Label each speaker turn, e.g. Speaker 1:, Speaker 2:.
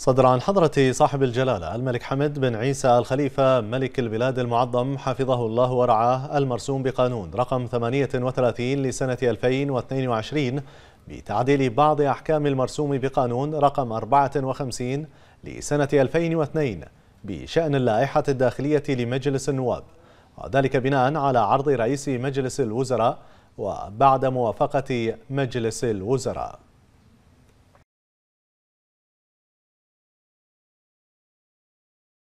Speaker 1: صدر عن حضرة صاحب الجلالة الملك حمد بن عيسى الخليفة ملك البلاد المعظم حفظه الله ورعاه المرسوم بقانون رقم 38 لسنة 2022 بتعديل بعض أحكام المرسوم بقانون رقم 54 لسنة 2002 بشأن اللائحة الداخلية لمجلس النواب وذلك بناء على عرض رئيس مجلس الوزراء وبعد موافقة مجلس الوزراء